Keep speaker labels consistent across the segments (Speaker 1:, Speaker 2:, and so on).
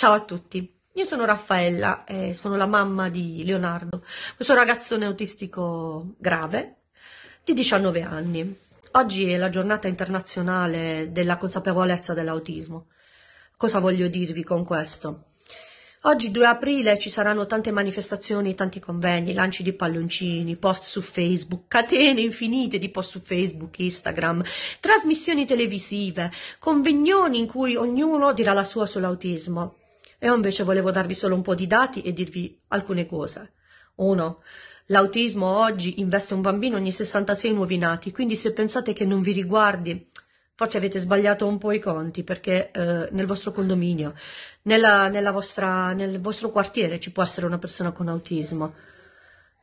Speaker 1: Ciao a tutti, io sono Raffaella, e sono la mamma di Leonardo, questo ragazzone autistico grave di 19 anni. Oggi è la giornata internazionale della consapevolezza dell'autismo. Cosa voglio dirvi con questo? Oggi 2 aprile ci saranno tante manifestazioni, tanti convegni, lanci di palloncini, post su Facebook, catene infinite di post su Facebook, Instagram, trasmissioni televisive, convegnoni in cui ognuno dirà la sua sull'autismo. Io invece volevo darvi solo un po' di dati e dirvi alcune cose. 1. L'autismo oggi investe un bambino ogni 66 nuovi nati, quindi se pensate che non vi riguardi, forse avete sbagliato un po' i conti perché eh, nel vostro condominio, nella, nella vostra, nel vostro quartiere ci può essere una persona con autismo.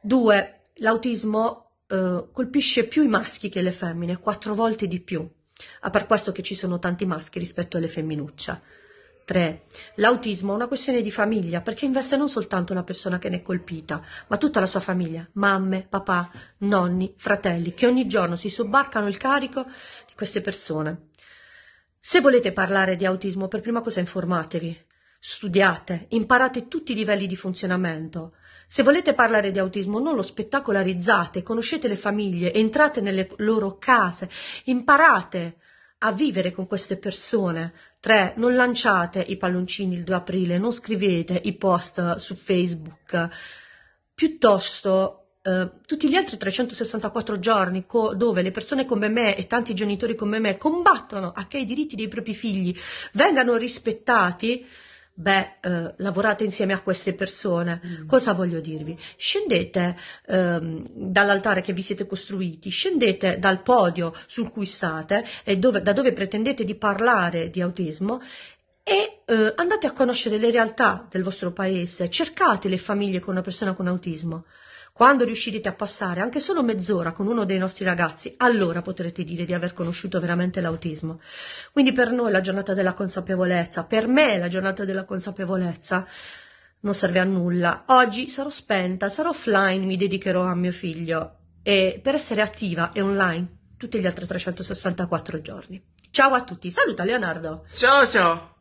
Speaker 1: 2. L'autismo eh, colpisce più i maschi che le femmine, quattro volte di più. Ah, per questo che ci sono tanti maschi rispetto alle femminucce. 3. L'autismo è una questione di famiglia perché investe non soltanto una persona che ne è colpita, ma tutta la sua famiglia, mamme, papà, nonni, fratelli, che ogni giorno si sobbarcano il carico di queste persone. Se volete parlare di autismo, per prima cosa informatevi, studiate, imparate tutti i livelli di funzionamento. Se volete parlare di autismo, non lo spettacolarizzate, conoscete le famiglie, entrate nelle loro case, imparate a vivere con queste persone, 3. Non lanciate i palloncini il 2 aprile, non scrivete i post su Facebook. Piuttosto, eh, tutti gli altri 364 giorni co- dove le persone come me e tanti genitori come me combattono a che i diritti dei propri figli vengano rispettati, beh, eh, lavorate insieme a queste persone. Mm. Cosa voglio dirvi? Scendete eh, dall'altare che vi siete costruiti, scendete dal podio sul cui state e dove, da dove pretendete di parlare di autismo e eh, andate a conoscere le realtà del vostro paese, cercate le famiglie con una persona con autismo. Quando riuscirete a passare anche solo mezz'ora con uno dei nostri ragazzi, allora potrete dire di aver conosciuto veramente l'autismo. Quindi per noi la giornata della consapevolezza, per me la giornata della consapevolezza non serve a nulla. Oggi sarò spenta, sarò offline, mi dedicherò a mio figlio e per essere attiva e online tutti gli altri 364 giorni. Ciao a tutti, saluta Leonardo. Ciao ciao.